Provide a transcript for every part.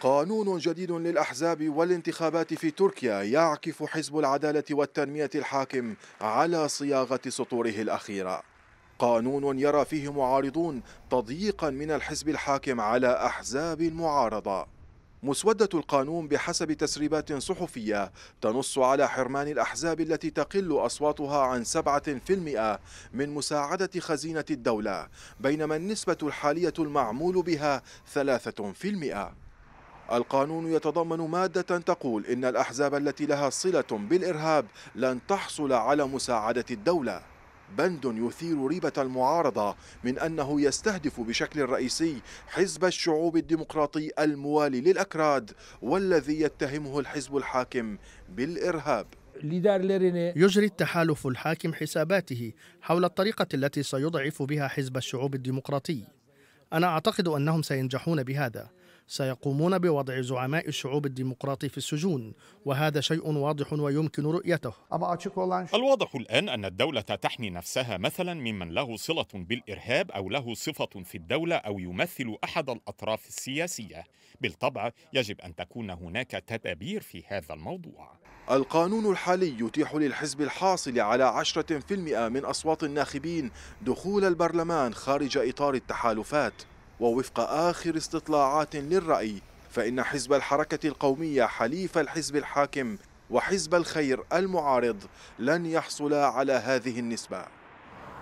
قانون جديد للأحزاب والانتخابات في تركيا يعكف حزب العدالة والتنمية الحاكم على صياغة سطوره الأخيرة قانون يرى فيه معارضون تضييقا من الحزب الحاكم على أحزاب المعارضة مسودة القانون بحسب تسريبات صحفية تنص على حرمان الأحزاب التي تقل أصواتها عن 7% من مساعدة خزينة الدولة بينما النسبة الحالية المعمول بها 3% القانون يتضمن مادة تقول إن الأحزاب التي لها صلة بالإرهاب لن تحصل على مساعدة الدولة بند يثير ريبة المعارضة من أنه يستهدف بشكل رئيسي حزب الشعوب الديمقراطي الموالي للأكراد والذي يتهمه الحزب الحاكم بالإرهاب يجري التحالف الحاكم حساباته حول الطريقة التي سيضعف بها حزب الشعوب الديمقراطي أنا أعتقد أنهم سينجحون بهذا سيقومون بوضع زعماء الشعوب الديمقراطي في السجون وهذا شيء واضح ويمكن رؤيته الواضح الآن أن الدولة تحمي نفسها مثلا ممن له صلة بالإرهاب أو له صفة في الدولة أو يمثل أحد الأطراف السياسية بالطبع يجب أن تكون هناك تدابير في هذا الموضوع القانون الحالي يتيح للحزب الحاصل على 10% من أصوات الناخبين دخول البرلمان خارج إطار التحالفات ووفق آخر استطلاعات للرأي فإن حزب الحركة القومية حليف الحزب الحاكم وحزب الخير المعارض لن يحصلا على هذه النسبة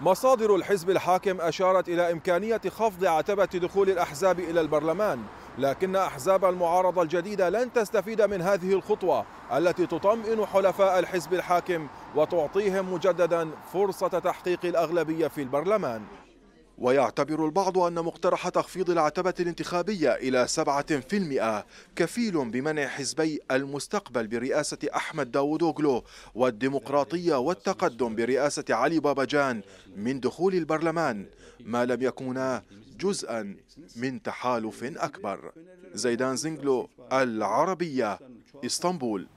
مصادر الحزب الحاكم أشارت إلى إمكانية خفض عتبة دخول الأحزاب إلى البرلمان لكن أحزاب المعارضة الجديدة لن تستفيد من هذه الخطوة التي تطمئن حلفاء الحزب الحاكم وتعطيهم مجددا فرصة تحقيق الأغلبية في البرلمان ويعتبر البعض أن مقترح تخفيض العتبة الانتخابية إلى 7% كفيل بمنع حزبي المستقبل برئاسة أحمد أوغلو والديمقراطية والتقدم برئاسة علي باباجان من دخول البرلمان ما لم يكونا جزءا من تحالف أكبر زيدان زينغلو العربية اسطنبول